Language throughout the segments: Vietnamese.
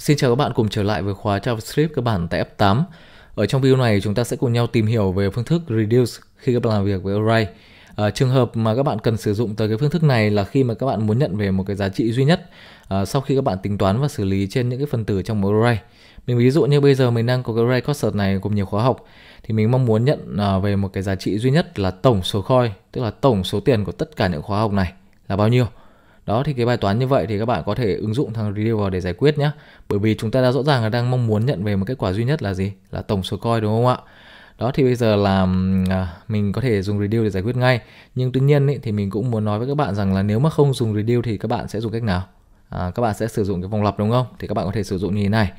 Xin chào các bạn cùng trở lại với khóa JavaScript các bạn tại F8. Ở trong video này chúng ta sẽ cùng nhau tìm hiểu về phương thức reduce khi các bạn làm việc với array. À, trường hợp mà các bạn cần sử dụng tới cái phương thức này là khi mà các bạn muốn nhận về một cái giá trị duy nhất à, sau khi các bạn tính toán và xử lý trên những cái phần tử trong một array. Mình ví dụ như bây giờ mình đang có cái array concert này cùng nhiều khóa học thì mình mong muốn nhận à, về một cái giá trị duy nhất là tổng số coin, tức là tổng số tiền của tất cả những khóa học này là bao nhiêu đó thì cái bài toán như vậy thì các bạn có thể ứng dụng thằng Real vào để giải quyết nhé bởi vì chúng ta đã rõ ràng là đang mong muốn nhận về một kết quả duy nhất là gì là tổng số coin đúng không ạ đó thì bây giờ là à, mình có thể dùng redeal để giải quyết ngay nhưng tuy nhiên ý, thì mình cũng muốn nói với các bạn rằng là nếu mà không dùng redeal thì các bạn sẽ dùng cách nào à, các bạn sẽ sử dụng cái vòng lặp đúng không thì các bạn có thể sử dụng như thế này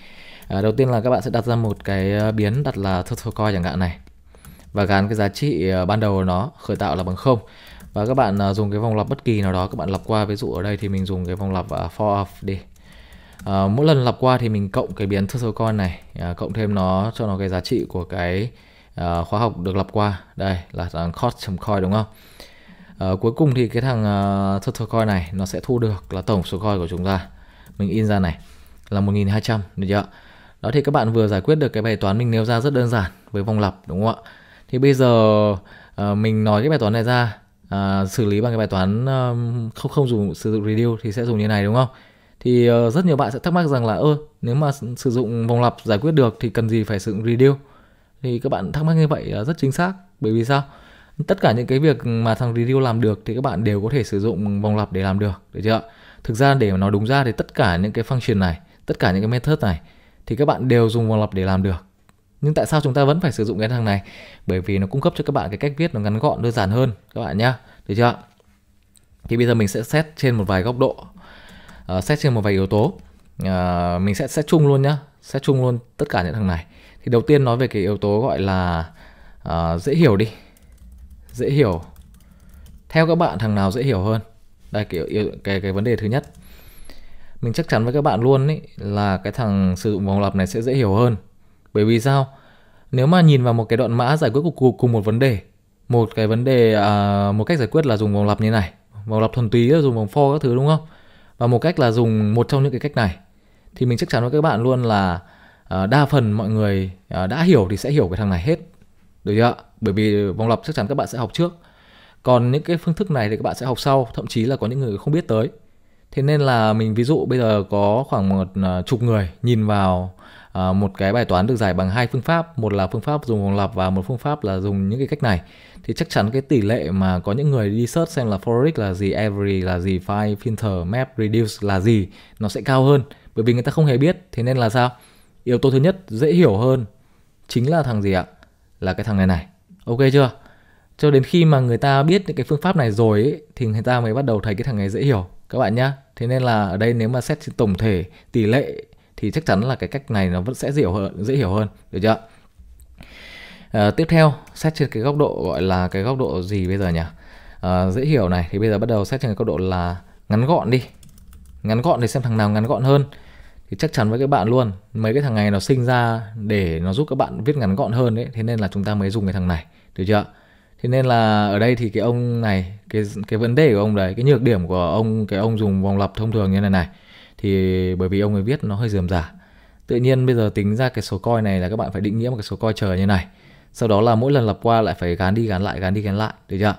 à, đầu tiên là các bạn sẽ đặt ra một cái à, biến đặt là total coin chẳng hạn này và gắn cái giá trị à, ban đầu của nó khởi tạo là bằng không và các bạn à, dùng cái vòng lặp bất kỳ nào đó các bạn lặp qua ví dụ ở đây thì mình dùng cái vòng lặp à, for of đi uh, à, mỗi lần lặp qua thì mình cộng cái biến total coin này à, cộng thêm nó cho nó cái giá trị của cái à, khóa học được lặp qua đây là cost.coin đúng không à, cuối cùng thì cái thằng uh, total coin này nó sẽ thu được là tổng số coin của chúng ta mình in ra này là 1200 được chưa đó thì các bạn vừa giải quyết được cái bài toán mình nêu ra rất đơn giản với vòng lặp đúng không ạ thì bây giờ uh, mình nói cái bài toán này ra à, xử lý bằng cái bài toán um, không không dùng sử dụng reduce thì sẽ dùng như này đúng không? Thì uh, rất nhiều bạn sẽ thắc mắc rằng là ơ nếu mà sử dụng vòng lặp giải quyết được thì cần gì phải sử dụng reduce? Thì các bạn thắc mắc như vậy uh, rất chính xác bởi vì sao? Tất cả những cái việc mà thằng reduce làm được thì các bạn đều có thể sử dụng vòng lặp để làm được, được chưa? Thực ra để nó đúng ra thì tất cả những cái function này, tất cả những cái method này thì các bạn đều dùng vòng lặp để làm được nhưng tại sao chúng ta vẫn phải sử dụng cái thằng này bởi vì nó cung cấp cho các bạn cái cách viết nó ngắn gọn đơn giản hơn các bạn nhá được chưa thì bây giờ mình sẽ xét trên một vài góc độ uh, xét trên một vài yếu tố uh, mình sẽ xét chung luôn nhá xét chung luôn tất cả những thằng này thì đầu tiên nói về cái yếu tố gọi là uh, dễ hiểu đi dễ hiểu theo các bạn thằng nào dễ hiểu hơn đây cái cái cái vấn đề thứ nhất mình chắc chắn với các bạn luôn ý, là cái thằng sử dụng vòng lặp này sẽ dễ hiểu hơn bởi vì sao? Nếu mà nhìn vào một cái đoạn mã giải quyết cùng, cùng một vấn đề, một cái vấn đề à, một cách giải quyết là dùng vòng lặp như này, vòng lặp thuần túy là dùng vòng for các thứ đúng không? Và một cách là dùng một trong những cái cách này thì mình chắc chắn với các bạn luôn là à, đa phần mọi người à, đã hiểu thì sẽ hiểu cái thằng này hết. Được chưa Bởi vì vòng lặp chắc chắn các bạn sẽ học trước. Còn những cái phương thức này thì các bạn sẽ học sau, thậm chí là có những người không biết tới. Thế nên là mình ví dụ bây giờ có khoảng một à, chục người nhìn vào Ờ, một cái bài toán được giải bằng hai phương pháp một là phương pháp dùng vòng lặp và một phương pháp là dùng những cái cách này thì chắc chắn cái tỷ lệ mà có những người đi search xem là forex là gì every là gì file filter map reduce là gì nó sẽ cao hơn bởi vì người ta không hề biết thế nên là sao yếu tố thứ nhất dễ hiểu hơn chính là thằng gì ạ là cái thằng này này ok chưa cho đến khi mà người ta biết những cái phương pháp này rồi ấy, thì người ta mới bắt đầu thấy cái thằng này dễ hiểu các bạn nhá thế nên là ở đây nếu mà xét tổng thể tỷ lệ thì chắc chắn là cái cách này nó vẫn sẽ dễ hiểu hơn dễ hiểu hơn được chưa à, tiếp theo xét trên cái góc độ gọi là cái góc độ gì bây giờ nhỉ à, dễ hiểu này thì bây giờ bắt đầu xét trên cái góc độ là ngắn gọn đi ngắn gọn thì xem thằng nào ngắn gọn hơn thì chắc chắn với các bạn luôn mấy cái thằng này nó sinh ra để nó giúp các bạn viết ngắn gọn hơn đấy thế nên là chúng ta mới dùng cái thằng này được chưa thế nên là ở đây thì cái ông này cái cái vấn đề của ông đấy cái nhược điểm của ông cái ông dùng vòng lặp thông thường như này này thì bởi vì ông ấy viết nó hơi dườm giả tự nhiên bây giờ tính ra cái số coi này là các bạn phải định nghĩa một cái số coi chờ như này sau đó là mỗi lần lặp qua lại phải gán đi gán lại gán đi gán lại được chưa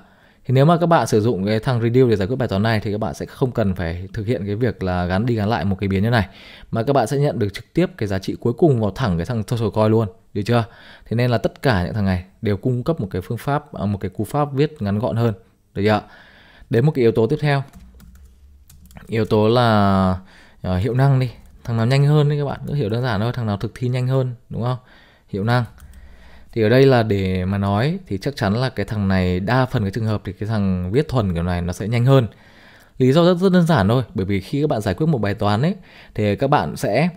thì nếu mà các bạn sử dụng cái thằng reduce để giải quyết bài toán này thì các bạn sẽ không cần phải thực hiện cái việc là gắn đi gắn lại một cái biến như này mà các bạn sẽ nhận được trực tiếp cái giá trị cuối cùng vào thẳng cái thằng total coin luôn được chưa thế nên là tất cả những thằng này đều cung cấp một cái phương pháp à, một cái cú pháp viết ngắn gọn hơn được chưa đến một cái yếu tố tiếp theo yếu tố là uh, hiệu năng đi thằng nào nhanh hơn đấy các bạn cứ hiểu đơn giản thôi thằng nào thực thi nhanh hơn đúng không hiệu năng thì ở đây là để mà nói thì chắc chắn là cái thằng này đa phần cái trường hợp thì cái thằng viết thuần kiểu này nó sẽ nhanh hơn lý do rất rất đơn giản thôi bởi vì khi các bạn giải quyết một bài toán ấy thì các bạn sẽ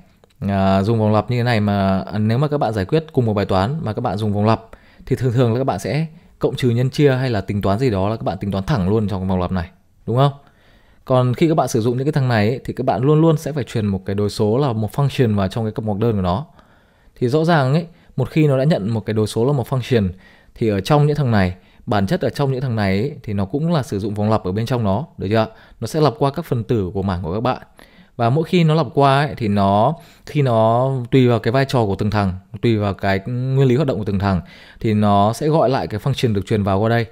à, dùng vòng lặp như thế này mà à, nếu mà các bạn giải quyết cùng một bài toán mà các bạn dùng vòng lặp thì thường thường là các bạn sẽ cộng trừ nhân chia hay là tính toán gì đó là các bạn tính toán thẳng luôn trong vòng lặp này đúng không còn khi các bạn sử dụng những cái thằng này ấy, thì các bạn luôn luôn sẽ phải truyền một cái đối số là một function vào trong cái cặp ngoặc đơn của nó thì rõ ràng ấy một khi nó đã nhận một cái đối số là một function thì ở trong những thằng này bản chất ở trong những thằng này ấy, thì nó cũng là sử dụng vòng lặp ở bên trong nó được chưa nó sẽ lặp qua các phần tử của mảng của các bạn và mỗi khi nó lặp qua ấy, thì nó khi nó tùy vào cái vai trò của từng thằng tùy vào cái nguyên lý hoạt động của từng thằng thì nó sẽ gọi lại cái function được truyền vào qua đây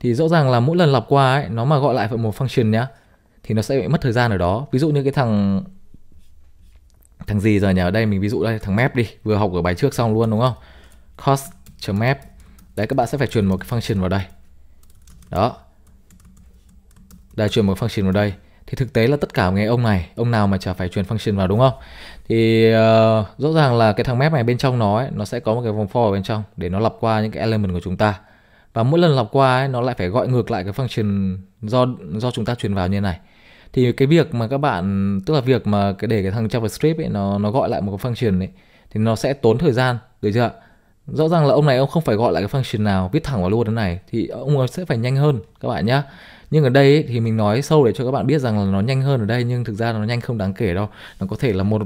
thì rõ ràng là mỗi lần lặp qua ấy, nó mà gọi lại một function nhá thì nó sẽ bị mất thời gian ở đó ví dụ như cái thằng thằng gì giờ nhỉ ở đây mình ví dụ đây thằng map đi vừa học ở bài trước xong luôn đúng không cost map đấy các bạn sẽ phải truyền một cái function vào đây đó đây truyền một function vào đây thì thực tế là tất cả người ông này ông nào mà chả phải truyền function vào đúng không thì uh, rõ ràng là cái thằng map này bên trong nó ấy, nó sẽ có một cái vòng for ở bên trong để nó lặp qua những cái element của chúng ta và mỗi lần lặp qua ấy, nó lại phải gọi ngược lại cái function do do chúng ta truyền vào như này thì cái việc mà các bạn tức là việc mà cái để cái thằng JavaScript ấy nó nó gọi lại một cái function ấy thì nó sẽ tốn thời gian được chưa rõ ràng là ông này ông không phải gọi lại cái function nào viết thẳng vào luôn thế này thì ông sẽ phải nhanh hơn các bạn nhá nhưng ở đây ấy, thì mình nói sâu để cho các bạn biết rằng là nó nhanh hơn ở đây nhưng thực ra nó nhanh không đáng kể đâu nó có thể là một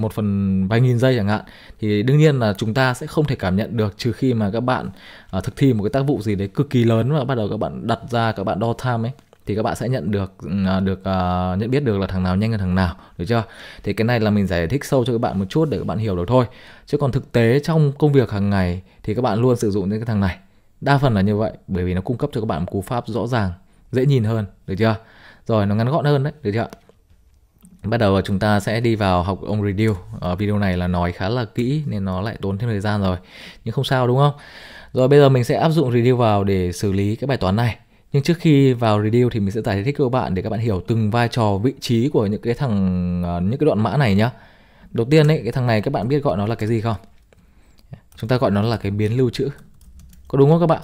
một phần vài nghìn giây chẳng hạn thì đương nhiên là chúng ta sẽ không thể cảm nhận được trừ khi mà các bạn uh, thực thi một cái tác vụ gì đấy cực kỳ lớn và bắt đầu các bạn đặt ra các bạn đo time ấy thì các bạn sẽ nhận được à, được uh, nhận biết được là thằng nào nhanh hơn thằng nào được chưa thì cái này là mình giải thích sâu cho các bạn một chút để các bạn hiểu được thôi chứ còn thực tế trong công việc hàng ngày thì các bạn luôn sử dụng những cái thằng này đa phần là như vậy bởi vì nó cung cấp cho các bạn một cú pháp rõ ràng dễ nhìn hơn được chưa rồi nó ngắn gọn hơn đấy được chưa bắt đầu chúng ta sẽ đi vào học ông review ở ờ, video này là nói khá là kỹ nên nó lại tốn thêm thời gian rồi nhưng không sao đúng không rồi bây giờ mình sẽ áp dụng review vào để xử lý cái bài toán này nhưng trước khi vào review thì mình sẽ giải thích cho các bạn để các bạn hiểu từng vai trò vị trí của những cái thằng ờ, những cái đoạn mã này nhá đầu tiên ấy cái thằng này các bạn biết gọi nó là cái gì không chúng ta gọi nó là cái biến lưu trữ có đúng không các bạn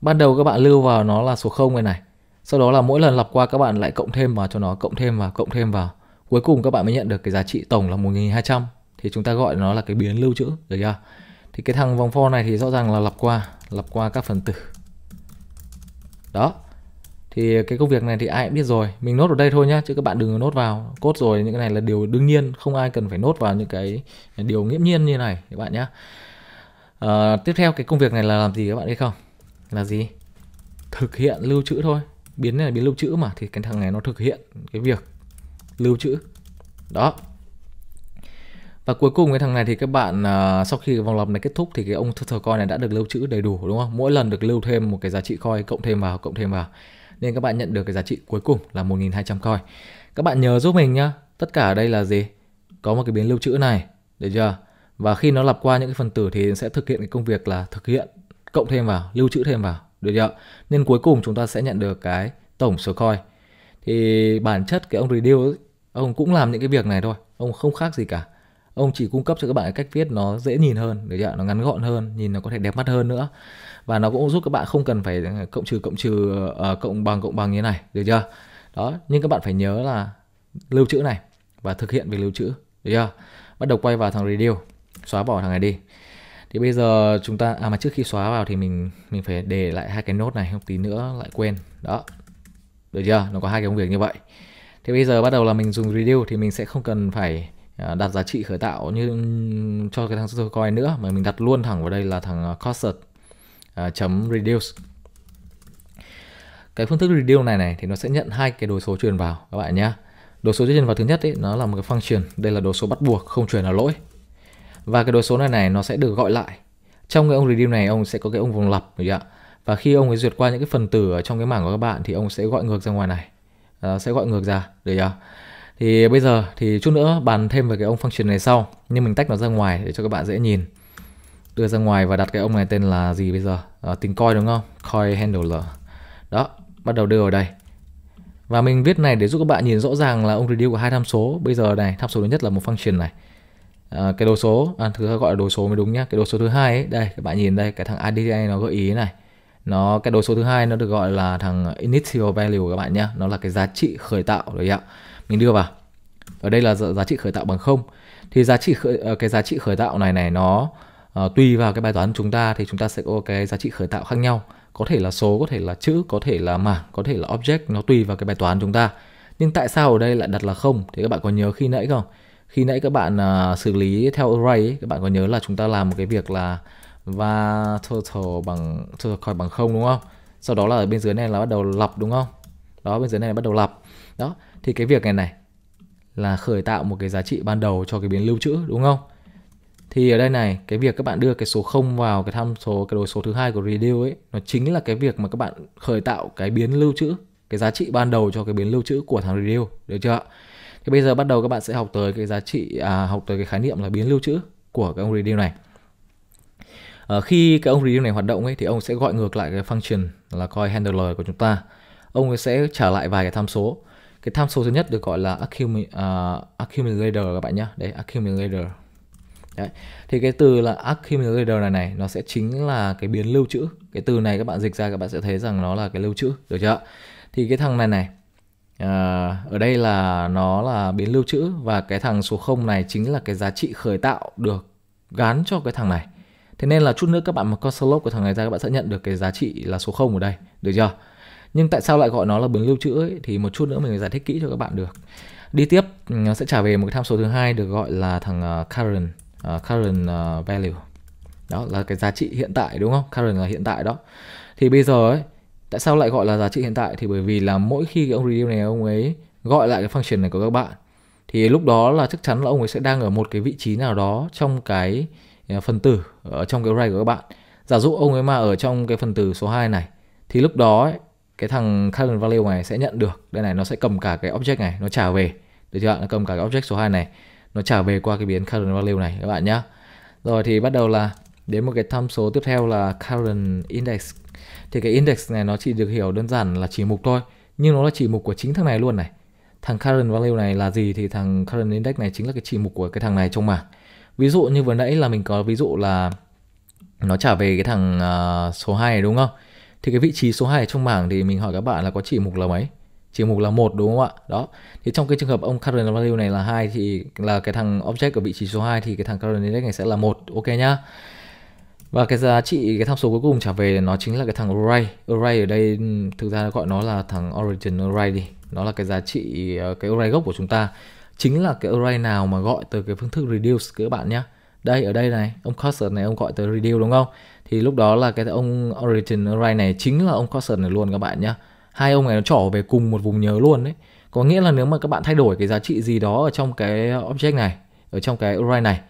ban đầu các bạn lưu vào nó là số 0 này này sau đó là mỗi lần lặp qua các bạn lại cộng thêm vào cho nó cộng thêm vào cộng thêm vào cuối cùng các bạn mới nhận được cái giá trị tổng là 1200 thì chúng ta gọi nó là cái biến lưu trữ được chưa thì cái thằng vòng for này thì rõ ràng là lặp qua lặp qua các phần tử đó thì cái công việc này thì ai cũng biết rồi mình nốt ở đây thôi nhá chứ các bạn đừng nốt vào cốt rồi những cái này là điều đương nhiên không ai cần phải nốt vào những cái điều nghiễm nhiên như này các bạn nhá à, tiếp theo cái công việc này là làm gì các bạn biết không là gì thực hiện lưu trữ thôi biến này là biến lưu trữ mà thì cái thằng này nó thực hiện cái việc lưu trữ đó và cuối cùng cái thằng này thì các bạn uh, sau khi vòng lặp này kết thúc thì cái ông thờ coin này đã được lưu trữ đầy đủ đúng không mỗi lần được lưu thêm một cái giá trị coin cộng thêm vào cộng thêm vào nên các bạn nhận được cái giá trị cuối cùng là 1.200 coin các bạn nhớ giúp mình nhá tất cả ở đây là gì có một cái biến lưu trữ này được chưa và khi nó lặp qua những cái phần tử thì sẽ thực hiện cái công việc là thực hiện cộng thêm vào lưu trữ thêm vào được chưa nên cuối cùng chúng ta sẽ nhận được cái tổng số coin thì bản chất cái ông reduce ấy, ông cũng làm những cái việc này thôi ông không khác gì cả ông chỉ cung cấp cho các bạn cái cách viết nó dễ nhìn hơn được chưa nó ngắn gọn hơn nhìn nó có thể đẹp mắt hơn nữa và nó cũng giúp các bạn không cần phải ờ, cộng trừ cộng trừ uh, cộng bằng cộng bằng như này được chưa đó nhưng các bạn phải nhớ là lưu trữ này và thực hiện việc lưu trữ được chưa bắt đầu quay vào thằng radio xóa bỏ thằng này đi thì bây giờ chúng ta à mà trước khi xóa vào thì mình mình phải để lại hai cái nốt này không tí nữa lại quên đó được chưa nó có hai cái công việc như vậy thì bây giờ bắt đầu là mình dùng redo thì mình sẽ không cần phải Ờ, đặt giá trị khởi tạo như cho cái thằng Coin nữa mà mình đặt luôn thẳng vào đây là thằng ờ, cosset ờ, chấm reduce cái phương thức reduce này này thì nó sẽ nhận hai cái đồ số truyền vào các bạn nhé đồ số truyền vào thứ nhất ấy, nó là một cái function đây là đồ số bắt buộc không truyền là lỗi và cái đồ số này này nó sẽ được gọi lại trong cái ông redeem này ông sẽ có cái ông vòng lặp ạ và khi ông ấy duyệt qua những cái phần tử ở trong cái mảng của các bạn thì ông sẽ gọi ngược ra ngoài này à, sẽ gọi ngược ra được chưa thì bây giờ thì chút nữa bàn thêm về cái ông function này sau nhưng mình tách nó ra ngoài để cho các bạn dễ nhìn đưa ra ngoài và đặt cái ông này tên là gì bây giờ à, ờ, tính coi đúng không coi handler đó bắt đầu đưa vào đây và mình viết này để giúp các bạn nhìn rõ ràng là ông reduce của hai tham số bây giờ này tham số lớn nhất là một function này à, cái đồ số à, thứ gọi là đồ số mới đúng nhá cái đồ số thứ hai ấy, đây các bạn nhìn đây cái thằng id nó gợi ý này nó cái đồ số thứ hai nó được gọi là thằng initial value các bạn nhá nó là cái giá trị khởi tạo rồi ạ mình đưa vào ở đây là giá trị khởi tạo bằng không thì giá trị khởi, ờ, cái giá trị khởi tạo này này nó uh, tùy vào cái bài toán chúng ta thì chúng ta sẽ có cái giá trị khởi tạo khác nhau có thể là số có thể là chữ có thể là mảng có thể là object nó tùy vào cái bài toán chúng ta nhưng tại sao ở đây lại đặt là không thì các bạn có nhớ khi nãy không khi nãy các bạn uh, xử lý theo array ấy, các bạn có nhớ là chúng ta làm một cái việc là và total bằng total coin bằng không đúng không sau đó là ở bên dưới này là bắt đầu lặp đúng không đó bên dưới này bắt đầu lặp đó thì cái việc này này là khởi tạo một cái giá trị ban đầu cho cái biến lưu trữ đúng không? Thì ở đây này, cái việc các bạn đưa cái số 0 vào cái tham số cái đối số thứ hai của reduce ấy, nó chính là cái việc mà các bạn khởi tạo cái biến lưu trữ, cái giá trị ban đầu cho cái biến lưu trữ của thằng reduce, được chưa ạ? Thì bây giờ bắt đầu các bạn sẽ học tới cái giá trị à, học tới cái khái niệm là biến lưu trữ của cái ông reduce này. À, khi cái ông reduce này hoạt động ấy thì ông sẽ gọi ngược lại cái function là coi handler của chúng ta. Ông ấy sẽ trả lại vài cái tham số cái tham số thứ nhất được gọi là accumul uh, accumulator các bạn nhé đấy accumulator đấy. thì cái từ là accumulator này này nó sẽ chính là cái biến lưu trữ cái từ này các bạn dịch ra các bạn sẽ thấy rằng nó là cái lưu trữ được chưa thì cái thằng này này À, ở đây là nó là biến lưu trữ và cái thằng số 0 này chính là cái giá trị khởi tạo được gắn cho cái thằng này. Thế nên là chút nữa các bạn mà con slot của thằng này ra các bạn sẽ nhận được cái giá trị là số 0 ở đây, được chưa? nhưng tại sao lại gọi nó là bình lưu trữ ấy, thì một chút nữa mình giải thích kỹ cho các bạn được đi tiếp nó sẽ trả về một cái tham số thứ hai được gọi là thằng current à, uh, à, current à, value đó là cái giá trị hiện tại đúng không current là hiện tại đó thì bây giờ ấy tại sao lại gọi là giá trị hiện tại thì bởi vì là mỗi khi cái ông review này ông ấy gọi lại cái function này của các bạn thì lúc đó là chắc chắn là ông ấy sẽ đang ở một cái vị trí nào đó trong cái phần tử ở trong cái array của các bạn giả dụ ông ấy mà ở trong cái phần tử số 2 này thì lúc đó ấy, cái thằng current value này sẽ nhận được đây này nó sẽ cầm cả cái object này nó trả về được chưa ạ nó cầm cả cái object số 2 này nó trả về qua cái biến current value này các bạn nhá rồi thì bắt đầu là đến một cái tham số tiếp theo là current index thì cái index này nó chỉ được hiểu đơn giản là chỉ mục thôi nhưng nó là chỉ mục của chính thằng này luôn này thằng current value này là gì thì thằng current index này chính là cái chỉ mục của cái thằng này trong mảng ví dụ như vừa nãy là mình có ví dụ là nó trả về cái thằng uh, số 2 này đúng không thì cái vị trí số 2 trong mảng thì mình hỏi các bạn là có chỉ mục là mấy chỉ mục là một đúng không ạ đó thì trong cái trường hợp ông current value này là hai thì là cái thằng object ở vị trí số 2 thì cái thằng current index này sẽ là một ok nhá và cái giá trị cái tham số cuối cùng trả về nó chính là cái thằng array array ở đây ừ, thực ra gọi nó là thằng origin array đi nó là cái giá trị ờ, cái array gốc của chúng ta chính là cái array nào mà gọi từ cái phương thức reduce các bạn nhé đây ở đây này ông cursor này ông gọi từ reduce đúng không thì lúc đó là cái ông Origin array này chính là ông Carson này luôn các bạn nhá hai ông này nó trỏ về cùng một vùng nhớ luôn đấy có nghĩa là nếu mà các bạn thay đổi cái giá trị gì đó ở trong cái object này ở trong cái array này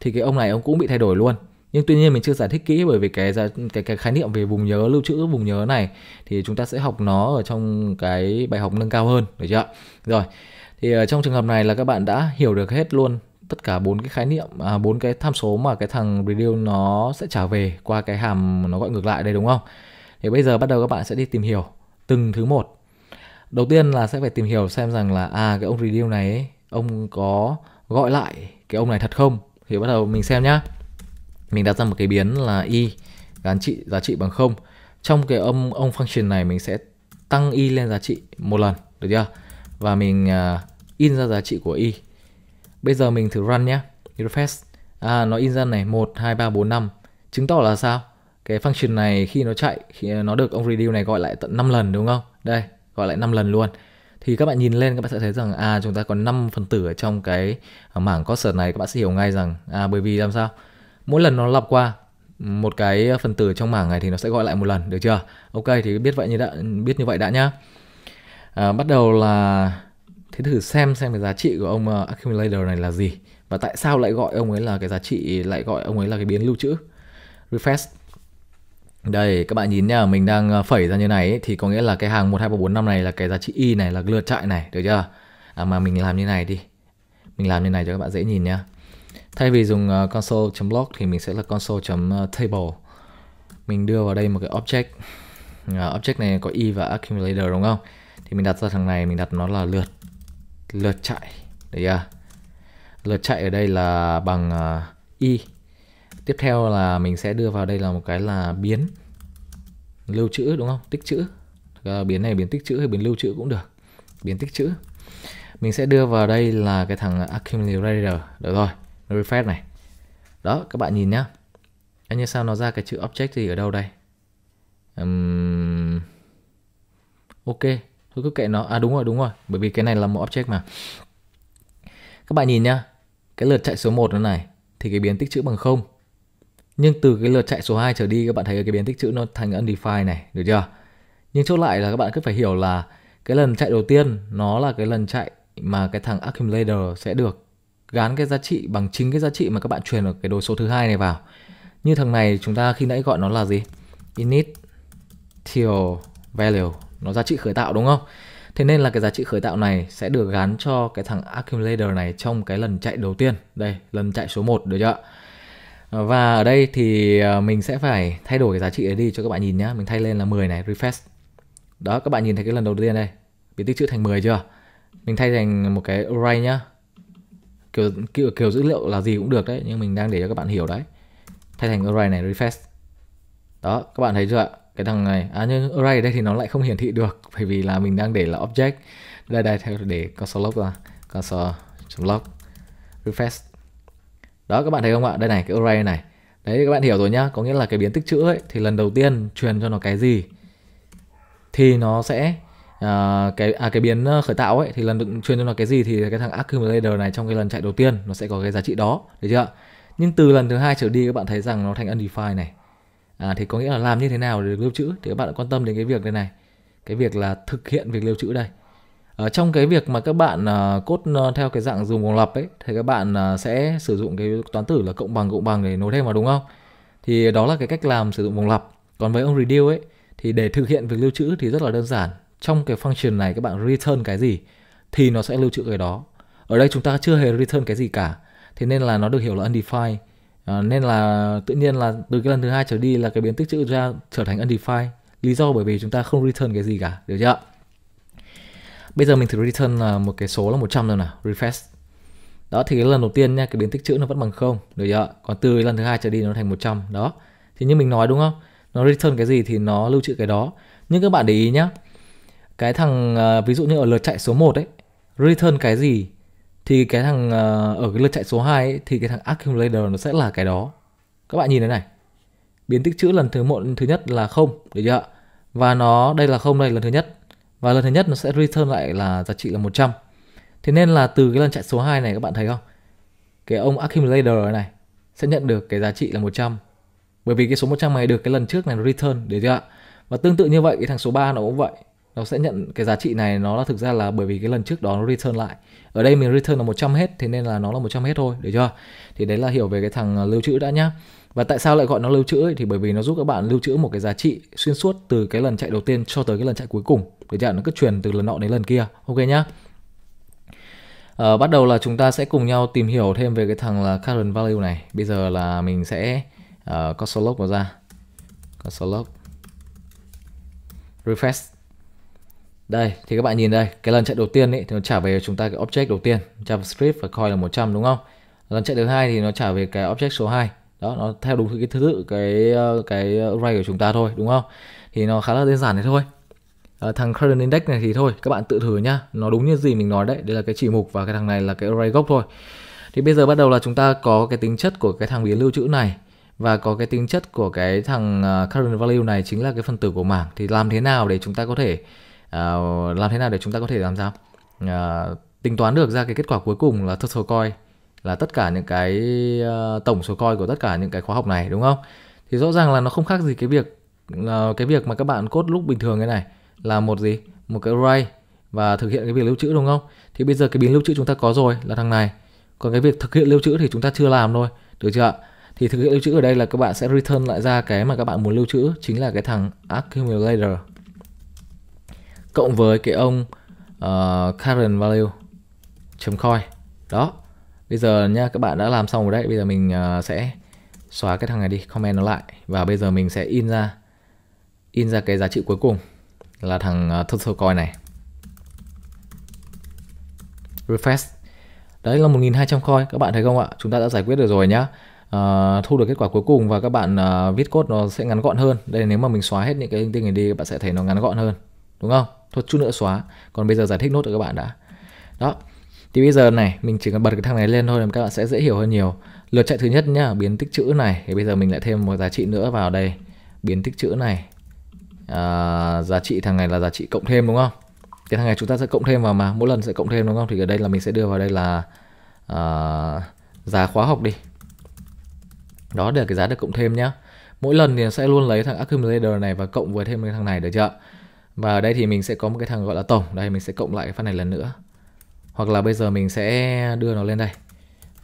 thì cái ông này ông cũng bị thay đổi luôn nhưng tuy nhiên mình chưa giải thích kỹ bởi vì cái cái cái khái niệm về vùng nhớ lưu trữ vùng nhớ này thì chúng ta sẽ học nó ở trong cái bài học nâng cao hơn được chưa rồi thì ờ, trong trường hợp này là các bạn đã hiểu được hết luôn tất cả bốn cái khái niệm à, bốn à, cái tham số mà cái thằng reduce nó sẽ trả về qua cái hàm nó gọi ngược lại đây đúng không thì bây giờ bắt đầu các bạn sẽ đi tìm hiểu từng thứ một đầu tiên là sẽ phải tìm hiểu xem rằng là à cái ông reduce này ấy, ông có gọi lại cái ông này thật không thì bắt đầu mình xem nhá mình đặt ra một cái biến là y gắn trị giá trị bằng không trong cái ông ông function này mình sẽ tăng y lên giá trị một lần được chưa và mình uh, in ra giá trị của y Bây giờ mình thử run nhé. Refresh. À, nó in ra này 1, 2, 3, 4, 5. Chứng tỏ là sao? Cái function này khi nó chạy, khi nó được ông redo này gọi lại tận 5 lần đúng không? Đây, gọi lại 5 lần luôn. Thì các bạn nhìn lên các bạn sẽ thấy rằng à chúng ta có 5 phần tử ở trong cái à, mảng cursor này các bạn sẽ hiểu ngay rằng à bởi vì làm sao? Mỗi lần nó lặp qua một cái phần tử trong mảng này thì nó sẽ gọi lại một lần được chưa? Ok thì biết vậy như đã biết như vậy đã nhá. À, bắt đầu là thế thử xem xem cái giá trị của ông ờ, accumulator này là gì và tại sao lại gọi ông ấy là cái giá trị lại gọi ông ấy là cái biến lưu trữ refresh đây các bạn nhìn nhá mình đang ờ, phẩy ra như này ấy, thì có nghĩa là cái hàng một hai ba bốn năm này là cái giá trị y này là lượt chạy này được chưa à, mà mình làm như này đi mình làm như này cho các bạn dễ nhìn nhá thay vì dùng ờ, console.log thì mình sẽ là console.table mình đưa vào đây một cái object à, object này có y và accumulator đúng không thì mình đặt ra thằng này mình đặt nó là lượt lượt chạy đấy à. lượt chạy ở đây là bằng uh, y tiếp theo là mình sẽ đưa vào đây là một cái là biến lưu trữ đúng không tích chữ biến này biến tích chữ hay biến lưu trữ cũng được biến tích chữ mình sẽ đưa vào đây là cái thằng accumulator được rồi refresh này đó các bạn nhìn nhá anh như sao nó ra cái chữ object gì ở đâu đây um, ok thôi cứ kệ nó à đúng rồi đúng rồi bởi vì cái này là một object mà các bạn nhìn nhá cái lượt chạy số 1 nó này thì cái biến tích chữ bằng không nhưng từ cái lượt chạy số 2 trở đi các bạn thấy cái biến tích chữ nó thành undefined này được chưa nhưng chốt lại là các bạn cứ phải hiểu là cái lần chạy đầu tiên nó là cái lần chạy mà cái thằng accumulator sẽ được gán cái giá trị bằng chính cái giá trị mà các bạn truyền ở cái đồ số thứ hai này vào như thằng này chúng ta khi nãy gọi nó là gì init till value nó giá trị khởi tạo đúng không thế nên là cái giá trị khởi tạo này sẽ được gắn cho cái thằng accumulator này trong cái lần chạy đầu tiên đây lần chạy số 1 được chưa và ở đây thì à, mình sẽ phải thay đổi cái giá trị ấy đi cho các bạn nhìn nhá mình thay lên là 10 này refresh đó các bạn nhìn thấy cái lần đầu tiên đây biến tích chữ thành 10 chưa mình thay thành một cái array nhá kiểu, kiểu kiểu dữ liệu là gì cũng được đấy nhưng mình đang để cho các bạn hiểu đấy thay thành array này refresh đó các bạn thấy chưa ạ cái thằng này à nhưng array ở đây thì nó lại không hiển thị được bởi vì là mình đang để là object đây đây theo để console log là console log refresh đó các bạn thấy không ạ đây này cái array này đấy các bạn hiểu rồi nhá có nghĩa là cái biến tích chữ ấy thì lần đầu tiên truyền cho nó cái gì thì nó sẽ à, cái à, cái biến ờ, khởi tạo ấy thì lần truyền cho nó cái gì thì cái thằng accumulator này trong cái lần chạy đầu tiên nó sẽ có cái giá trị đó được chưa nhưng từ lần thứ hai trở đi các bạn thấy rằng nó thành undefined này à, thì có nghĩa là làm như thế nào để được lưu trữ thì các bạn quan tâm đến cái việc này này cái việc là thực hiện việc lưu trữ đây ở trong cái việc mà các bạn à, cốt ờ, theo cái dạng dùng vòng lặp ấy thì các bạn à, sẽ sử dụng cái toán tử là cộng bằng cộng bằng để nối thêm vào đúng không thì đó là cái cách làm sử dụng vòng lặp còn với ông reduce ấy thì để thực hiện việc lưu trữ thì rất là đơn giản trong cái function này các bạn return cái gì thì nó sẽ lưu trữ cái đó ở đây chúng ta chưa hề return cái gì cả thế nên là nó được hiểu là undefined à, nên là tự nhiên là từ cái lần thứ hai trở đi là cái biến tích chữ ra trở thành undefined lý do bởi vì chúng ta không return cái gì cả được chưa bây giờ mình thử return là ờ, một cái số là 100 rồi nào refresh đó thì cái lần đầu tiên nha cái biến tích chữ nó vẫn bằng không được chưa còn từ lần thứ hai trở đi nó thành 100 đó thì như mình nói đúng không nó return cái gì thì nó lưu trữ cái đó nhưng các bạn để ý nhá cái thằng ờ, ví dụ như ở lượt chạy số 1 ấy return cái gì thì cái thằng ờ, ở cái lượt chạy số 2 ấy, thì cái thằng accumulator nó sẽ là cái đó các bạn nhìn thế này biến tích chữ lần thứ một thứ nhất là không được chưa và nó đây là không đây lần thứ nhất và lần thứ nhất nó sẽ return lại là giá trị là 100 thế nên là từ cái lần chạy số 2 này các bạn thấy không cái ông accumulator này sẽ nhận được cái giá trị là 100 bởi vì cái số 100 này được cái lần trước này nó return được chưa ạ và tương tự như vậy cái thằng số 3 nó cũng vậy nó sẽ nhận cái giá trị này nó là thực ra là bởi vì cái lần trước đó nó return lại ở đây mình return là 100 hết thế nên là nó là 100 hết thôi được chưa thì đấy là hiểu về cái thằng à, lưu trữ đã nhá và tại sao lại gọi nó lưu trữ ấy? thì bởi vì nó giúp các bạn lưu trữ một cái giá trị xuyên suốt từ cái lần chạy đầu tiên cho tới cái lần chạy cuối cùng được chưa nó cứ truyền từ lần nọ đến lần kia ok nhá à, bắt đầu là chúng ta sẽ cùng nhau tìm hiểu thêm về cái thằng là current value này bây giờ là mình sẽ uh, console log vào ra có solo refresh đây thì các bạn nhìn đây, cái lần chạy đầu tiên ấy, thì nó trả về chúng ta cái object đầu tiên, JavaScript và coin là 100 đúng không? Lần chạy thứ hai thì nó trả về cái object số 2. Đó, nó theo đúng cái thứ tự cái ờ, cái array của chúng ta thôi, đúng không? Thì nó khá là đơn giản thế thôi. À, thằng current index này thì thôi, các bạn tự thử nhá. Nó đúng như gì mình nói đấy, đây là cái chỉ mục và cái thằng này là cái array gốc thôi. Thì bây giờ bắt đầu là chúng ta có cái tính chất của cái thằng biến lưu trữ này và có cái tính chất của cái thằng ờ, current value này chính là cái phần tử của mảng thì làm thế nào để chúng ta có thể uh, làm thế nào để chúng ta có thể làm sao uh, tính toán được ra cái kết quả cuối cùng là total coin là tất cả những cái uh, tổng số coin của tất cả những cái khóa học này đúng không thì rõ ràng là nó không khác gì cái việc uh, cái việc mà các bạn cốt lúc bình thường cái này là một gì một cái array và thực hiện cái việc lưu trữ đúng không thì bây giờ cái biến lưu trữ chúng ta có rồi là thằng này còn cái việc thực hiện lưu trữ thì chúng ta chưa làm thôi được chưa ạ thì thực hiện lưu trữ ở đây là các bạn sẽ return lại ra cái mà các bạn muốn lưu trữ chính là cái thằng accumulator cộng với cái ông uh, ờ, current value chấm coin đó bây giờ nha các bạn đã làm xong rồi đấy bây giờ mình uh, sẽ xóa cái thằng này đi comment nó lại và bây giờ mình sẽ in ra in ra cái giá trị cuối cùng là thằng uh, total coin này refresh đấy là 1.200 coin các bạn thấy không ạ chúng ta đã giải quyết được rồi nhá uh, thu được kết quả cuối cùng và các bạn uh, viết code nó sẽ ngắn gọn hơn đây nếu mà mình xóa hết những cái linh tinh này đi các bạn sẽ thấy nó ngắn gọn hơn đúng không thuật chút nữa xóa còn bây giờ giải thích nốt cho các bạn đã đó thì bây giờ này mình chỉ cần bật cái thằng này lên thôi là các bạn sẽ dễ hiểu hơn nhiều lượt chạy thứ nhất nhá biến tích chữ này thì bây giờ mình lại thêm một giá trị nữa vào đây biến tích chữ này à, giá trị thằng này là giá trị cộng thêm đúng không cái thằng này chúng ta sẽ cộng thêm vào mà mỗi lần sẽ cộng thêm đúng không thì ở đây là mình sẽ đưa vào đây là à, giá khóa học đi đó để cái giá được cộng thêm nhá mỗi lần thì sẽ luôn lấy thằng accumulator này và cộng với thêm cái thằng này được chưa và ở đây thì mình sẽ có một cái thằng gọi là tổng đây mình sẽ cộng lại cái phát này lần nữa hoặc là bây giờ mình sẽ đưa nó lên đây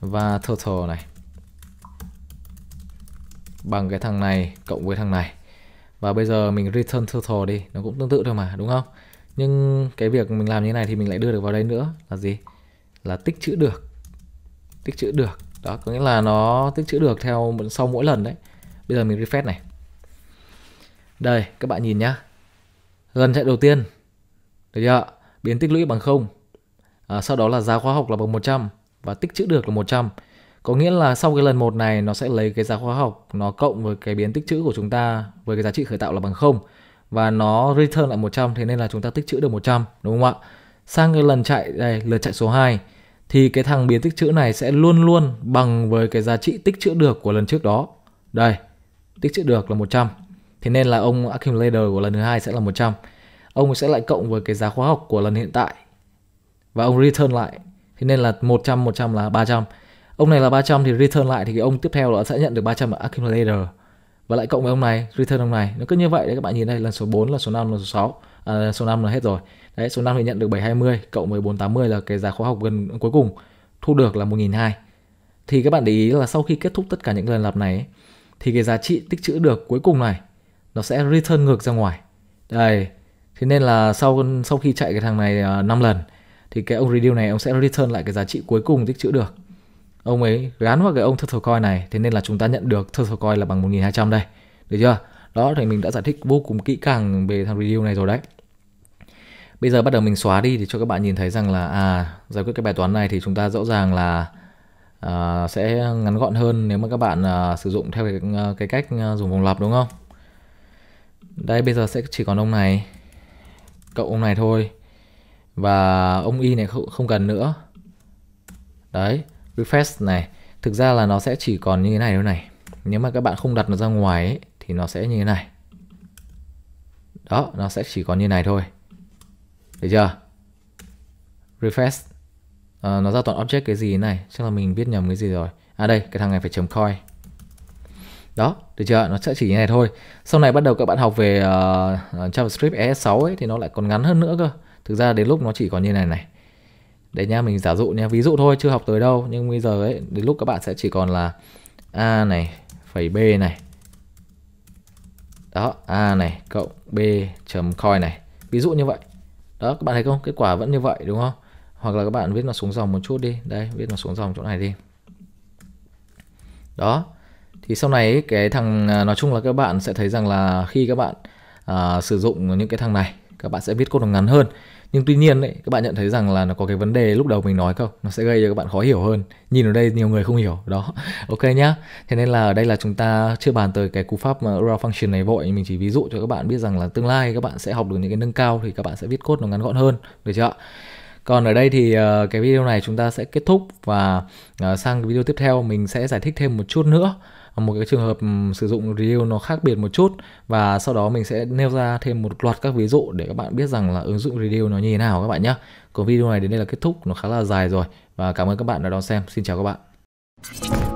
và total này bằng cái thằng này cộng với thằng này và bây giờ mình return total đi nó cũng tương tự thôi mà đúng không nhưng cái việc mình làm như này thì mình lại đưa được vào đây nữa là gì là tích trữ được tích trữ được đó có nghĩa là nó tích trữ được theo sau mỗi lần đấy bây giờ mình refresh này đây các bạn nhìn nhá gần chạy đầu tiên. Được chưa? Biến tích lũy bằng không. À, sau đó là giá khóa học là bằng 100 và tích chữ được là 100. Có nghĩa là sau cái lần một này nó sẽ lấy cái giá khóa học nó cộng với cái biến tích chữ của chúng ta với cái giá trị khởi tạo là bằng không và nó return lại 100 thế nên là chúng ta tích chữ được 100 đúng không ạ? Sang cái lần chạy đây, lượt chạy số 2 thì cái thằng biến tích chữ này sẽ luôn luôn bằng với cái giá trị tích chữ được của lần trước đó. Đây, tích chữ được là 100. Thế nên là ông accumulator của lần thứ hai sẽ là 100. Ông sẽ lại cộng với cái giá khóa học của lần hiện tại. Và ông return lại. Thế nên là 100 100 là 300. Ông này là 300 thì return lại thì cái ông tiếp theo là sẽ nhận được 300 ở accumulator. Và lại cộng với ông này, return ông này. Nó cứ như vậy đấy các bạn nhìn đây, lần số 4 là số 5 là số 6. À, số 5 là hết rồi. Đấy, số 5 thì nhận được 720 cộng với 480 là cái giá khóa học gần cuối cùng. Thu được là 1200. Thì các bạn để ý là sau khi kết thúc tất cả những lần lặp này thì cái giá trị tích trữ được cuối cùng này nó sẽ return ngược ra ngoài đây thế nên là sau sau khi chạy cái thằng này uh, à, 5 lần thì cái ông redeal này ông sẽ return lại cái giá trị cuối cùng tích trữ được ông ấy gắn vào cái ông turtle coin này thế nên là chúng ta nhận được turtle coin là bằng 1200 đây được chưa đó thì mình đã giải thích vô cùng kỹ càng về thằng review này rồi đấy bây giờ bắt đầu mình xóa đi thì cho các bạn nhìn thấy rằng là à giải quyết cái bài toán này thì chúng ta rõ ràng là à, sẽ ngắn gọn hơn nếu mà các bạn à, sử dụng theo cái, à, cái cách à, dùng vòng lặp đúng không đây bây giờ sẽ chỉ còn ông này Cậu ông này thôi Và ông Y này không, không cần nữa Đấy Refresh này Thực ra là nó sẽ chỉ còn như thế này thôi này Nếu mà các bạn không đặt nó ra ngoài ấy, Thì nó sẽ như thế này Đó nó sẽ chỉ còn như này thôi Được chưa Refresh à, Nó ra toàn object cái gì này Chắc là mình viết nhầm cái gì rồi À đây cái thằng này phải chấm coi đó được chưa nó sẽ chỉ như này thôi sau này bắt đầu các bạn học về uh, JavaScript ES6 ấy thì nó lại còn ngắn hơn nữa cơ thực ra đến lúc nó chỉ còn như này này đấy nha mình giả dụ nha ví dụ thôi chưa học tới đâu nhưng bây giờ ấy đến lúc các bạn sẽ chỉ còn là a này phẩy b này đó a này cộng b chấm coin này ví dụ như vậy đó các bạn thấy không kết quả vẫn như vậy đúng không hoặc là các bạn viết nó xuống dòng một chút đi đây viết nó xuống dòng chỗ này đi đó thì sau này cái thằng à, nói chung là các bạn sẽ thấy rằng là khi các bạn à, sử dụng những cái thằng này các bạn sẽ viết code nó ngắn hơn nhưng tuy nhiên đấy, các bạn nhận thấy rằng là nó có cái vấn đề lúc đầu mình nói không nó sẽ gây cho các bạn khó hiểu hơn nhìn ở đây nhiều người không hiểu đó ok nhá thế nên là ở đây là chúng ta chưa bàn tới cái cú pháp mà raw function này vội mình chỉ ví dụ cho các bạn biết rằng là tương lai các bạn sẽ học được những cái nâng cao thì các bạn sẽ viết code nó ngắn gọn hơn được chưa ạ còn ở đây thì uh, cái video này chúng ta sẽ kết thúc và uh, sang cái video tiếp theo mình sẽ giải thích thêm một chút nữa một cái trường hợp sử dụng review nó khác biệt một chút và sau đó mình sẽ nêu ra thêm một loạt các ví dụ để các bạn biết rằng là ứng dụng review nó như thế nào các bạn nhé còn video này đến đây là kết thúc nó khá là dài rồi và cảm ơn các bạn đã đón xem xin chào các bạn